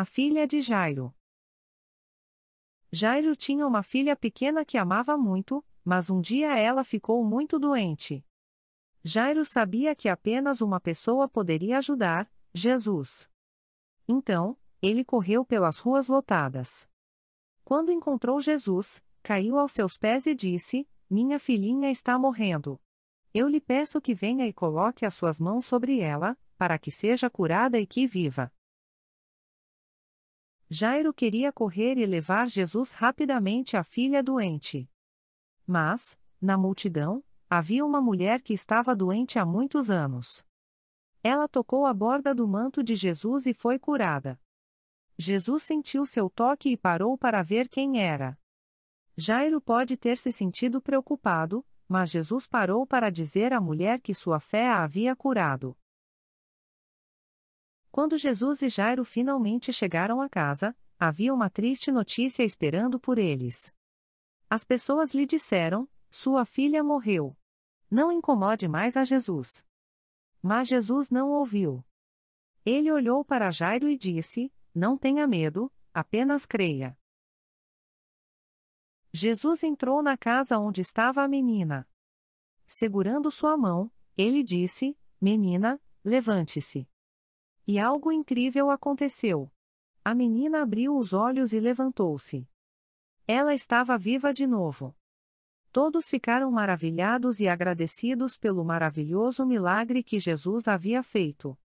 a filha de Jairo. Jairo tinha uma filha pequena que amava muito, mas um dia ela ficou muito doente. Jairo sabia que apenas uma pessoa poderia ajudar, Jesus. Então, ele correu pelas ruas lotadas. Quando encontrou Jesus, caiu aos seus pés e disse: Minha filhinha está morrendo. Eu lhe peço que venha e coloque as suas mãos sobre ela, para que seja curada e que viva. Jairo queria correr e levar Jesus rapidamente à filha doente. Mas, na multidão, havia uma mulher que estava doente há muitos anos. Ela tocou a borda do manto de Jesus e foi curada. Jesus sentiu seu toque e parou para ver quem era. Jairo pode ter se sentido preocupado, mas Jesus parou para dizer à mulher que sua fé a havia curado. Quando Jesus e Jairo finalmente chegaram à casa, havia uma triste notícia esperando por eles. As pessoas lhe disseram: Sua filha morreu. Não incomode mais a Jesus. Mas Jesus não ouviu. Ele olhou para Jairo e disse: Não tenha medo, apenas creia. Jesus entrou na casa onde estava a menina. Segurando sua mão, ele disse: Menina, levante-se. E algo incrível aconteceu. A menina abriu os olhos e levantou-se. Ela estava viva de novo. Todos ficaram maravilhados e agradecidos pelo maravilhoso milagre que Jesus havia feito.